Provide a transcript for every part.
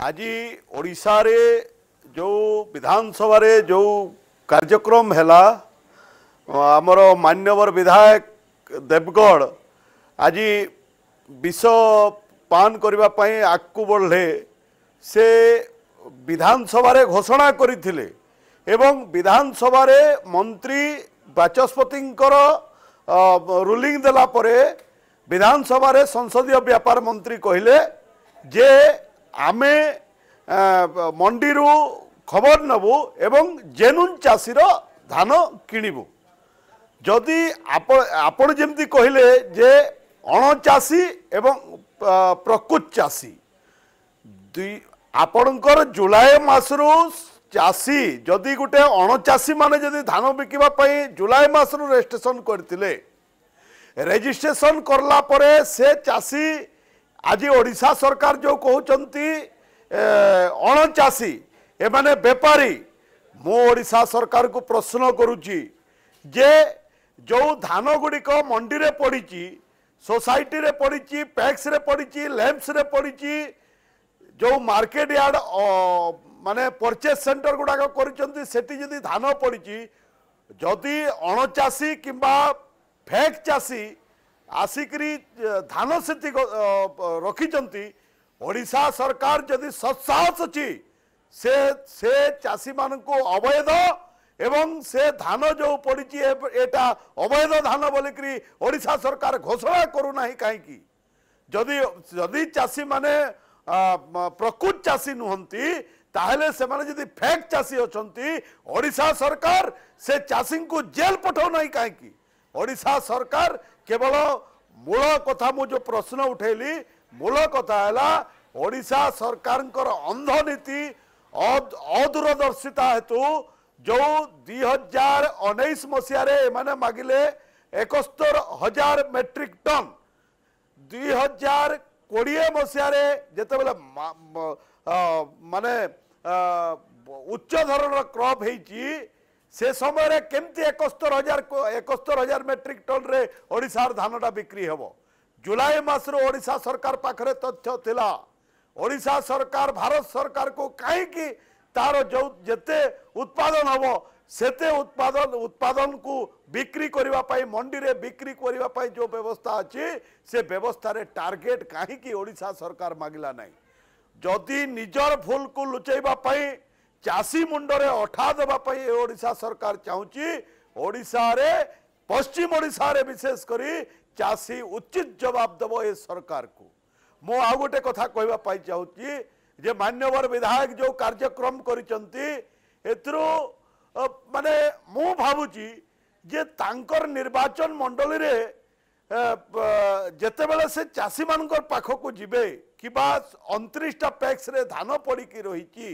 ଆଜି ଓଡ଼ିଶାରେ ଯେଉଁ ବିଧାନସଭାରେ ଯେଉଁ କାର୍ଯ୍ୟକ୍ରମ ହେଲା ଆମର ମାନ୍ୟବର ବିଧାୟକ ଦେବଗଡ଼ ଆଜି ବିଷ ପାନ କରିବା ପାଇଁ ଆଗକୁ ବଢ଼ିଲେ ସେ ବିଧାନସଭାରେ ଘୋଷଣା କରିଥିଲେ ଏବଂ ବିଧାନସଭାରେ ମନ୍ତ୍ରୀ ବାଚସ୍ପତିଙ୍କର ରୁଲିଂ ଦେଲା ପରେ ବିଧାନସଭାରେ ସଂସଦୀୟ ବ୍ୟାପାର ମନ୍ତ୍ରୀ କହିଲେ ଯେ ଆମେ ମଣ୍ଡିରୁ ଖବର ନେବୁ ଏବଂ ଜେନୁନ୍ ଚାଷୀର ଧାନ କିଣିବୁ ଯଦି ଆପଣ ଆପଣ ଯେମିତି କହିଲେ ଯେ ଅଣଚାଷୀ ଏବଂ ପ୍ରକୃତ ଚାଷୀ ଦୁଇ ଆପଣଙ୍କର ଜୁଲାଇ ମାସରୁ ଚାଷୀ ଯଦି ଗୋଟେ ଅଣଚାଷୀମାନେ ଯଦି ଧାନ ବିକିବା ପାଇଁ ଜୁଲାଇ ମାସରୁ ରେଜିଷ୍ଟ୍ରେସନ୍ କରିଥିଲେ ରେଜିଷ୍ଟ୍ରେସନ୍ କଲା ପରେ ସେ ଚାଷୀ আজি ওড়িশা সরকার যে কুমার অণচাষী এমানে বেপারী মু ওড়িশা সরকার কু প্রশ্ন করুছি যে যে ধান গুড়িক মন্ডিরে পড়িছি সোসাইটিরে পড়িছি প্যাক্সরে পড়িছি ল্যাম্পসরে পড়িছি যে মার্কেট ইয়ার্ড মানে পরচেজ সেন্টর গুড়াক করছেন সেটি যদি ধান পড়িছি যদি অণচাষী কিংবা ফেক চাষী ଆସିକରି ଧାନ ସେତି ରଖିଛନ୍ତି ଓଡ଼ିଶା ସରକାର ଯଦି ସତ୍ସାହସ ଅଛି ସେ ସେ ଚାଷୀମାନଙ୍କୁ ଅବୈଧ ଏବଂ ସେ ଧାନ ଯେଉଁ ପଡ଼ିଛି ଏଇଟା ଅବୈଧ ଧାନ ବୋଲିକରି ଓଡ଼ିଶା ସରକାର ଘୋଷଣା କରୁନାହିଁ କାହିଁକି ଯଦି ଯଦି ଚାଷୀମାନେ ପ୍ରକୃତ ଚାଷୀ ନୁହନ୍ତି ତାହେଲେ ସେମାନେ ଯଦି ଫେକ୍ ଚାଷୀ ଅଛନ୍ତି ଓଡ଼ିଶା ସରକାର ସେ ଚାଷୀଙ୍କୁ ଜେଲ୍ ପଠାଉନାହିଁ କାହିଁକି ଓଡ଼ିଶା ସରକାର କେବଳ ମୂଳ କଥା ମୁଁ ଯେଉଁ ପ୍ରଶ୍ନ ଉଠାଇଲି ମୂଳ କଥା ହେଲା ଓଡ଼ିଶା ସରକାରଙ୍କର ଅନ୍ଧନୀତି ଅଦୂରଦର୍ଶିତା ହେତୁ ଯେଉଁ ଦୁଇ ହଜାର ଉଣେଇଶ ମସିହାରେ ଏମାନେ ମାଗିଲେ ଏକସ୍ତର ହଜାର ମେଟ୍ରିକ୍ ଟନ୍ ଦୁଇ ହଜାର କୋଡ଼ିଏ ମସିହାରେ ଯେତେବେଳେ ମାନେ ଉଚ୍ଚ ଧରଣର କ୍ରପ୍ ହେଇଛି ସେ ସମୟରେ କେମିତି ଏକସ୍ତର ହଜାର ଏକସ୍ତର ହଜାର ମେଟ୍ରିକ୍ ଟନ୍ରେ ଓଡ଼ିଶାର ଧାନଟା ବିକ୍ରି ହେବ ଜୁଲାଇ ମାସରୁ ଓଡ଼ିଶା ସରକାର ପାଖରେ ତଥ୍ୟ ଥିଲା ଓଡ଼ିଶା ସରକାର ଭାରତ ସରକାରକୁ କାହିଁକି ତାର ଯେଉଁ ଯେତେ ଉତ୍ପାଦନ ହେବ ସେତେ ଉତ୍ପାଦନ ଉତ୍ପାଦନକୁ ବିକ୍ରି କରିବା ପାଇଁ ମଣ୍ଡିରେ ବିକ୍ରି କରିବା ପାଇଁ ଯେଉଁ ବ୍ୟବସ୍ଥା ଅଛି ସେ ବ୍ୟବସ୍ଥାରେ ଟାର୍ଗେଟ୍ କାହିଁକି ଓଡ଼ିଶା ସରକାର ମାଗିଲା ନାହିଁ ଯଦି ନିଜର ଭୁଲକୁ ଲୁଚେଇବା ପାଇଁ ଚାଷୀ ମୁଣ୍ଡରେ ଅଠା ଦେବା ପାଇଁ ଓଡ଼ିଶା ସରକାର ଚାହୁଁଛି ଓଡ଼ିଶାରେ ପଶ୍ଚିମ ଓଡ଼ିଶାରେ ବିଶେଷ କରି ଚାଷୀ ଉଚିତ ଜବାବ ଦେବ ଏ ସରକାରକୁ ମୁଁ ଆଉ ଗୋଟେ କଥା କହିବା ପାଇଁ ଚାହୁଁଛି ଯେ ମାନ୍ୟବର ବିଧାୟକ ଯେଉଁ କାର୍ଯ୍ୟକ୍ରମ କରିଛନ୍ତି ଏଥିରୁ ମାନେ ମୁଁ ଭାବୁଛି ଯେ ତାଙ୍କର ନିର୍ବାଚନ ମଣ୍ଡଳୀରେ ଯେତେବେଳେ ସେ ଚାଷୀମାନଙ୍କର ପାଖକୁ ଯିବେ କିମ୍ବା ଅଣତିରିଶଟା ପ୍ୟାକ୍ସରେ ଧାନ ପଡ଼ିକି ରହିଛି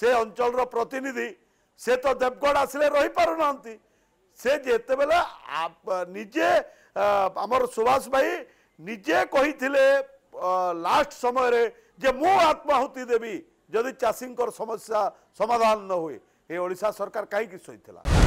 से अंचल प्रतिनिधि से तो देवगढ़ आसले रही पार ना से जितेबले निजे आमर सुभाष भाई निजे कही लास्ट समय जे मु आत्माहुति देवी जदि चाषी समस्या समाधान न हुए ये ओडिशा सरकार कहीं शोला